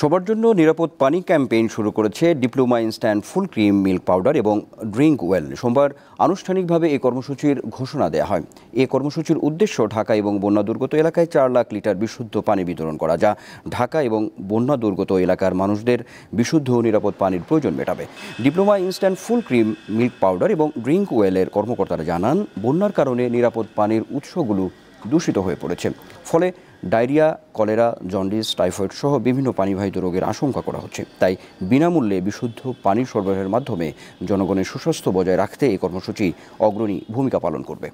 সবার জন্য নিরাপদ পানি ক্যাম্পেইন শুরু করেছে Diploma instant full cream milk powder এবং ড্রিঙ্ক ওয়েল সোমবার আনুষ্ঠানিকভাবে এই কর্মসূচির ঘোষণা দেওয়া হয় এ কর্মসূচির উদ্দেশ্য ঢাকা এবং বন্যা দুর্গত এলাকায় চার লাখ লিটার বিশুদ্ধ পানি বিতরণ করা যা ঢাকা এবং বন্যা দুর্গত এলাকার মানুষদের বিশুদ্ধ ও নিরাপদ পানির প্রয়োজন মেটাবে Diploma instant full cream milk powder এবং ড্রিঙ্ক ওয়েলের কর্মকর্তারা জানান বন্যার কারণে নিরাপদ পানির উৎসগুলো দূষিত হয়ে পড়েছে ফলে ডায়রিয়া কলেরা জন্ডিস টাইফয়েড সহ বিভিন্ন পানিবাহিত রোগের আশঙ্কা করা হচ্ছে তাই বিনামূল্যে বিশুদ্ধ পানি সরবরাহের মাধ্যমে জনগণের সুস্বাস্থ্য বজায় রাখতে এই কর্মসূচি অগ্রণী ভূমিকা পালন করবে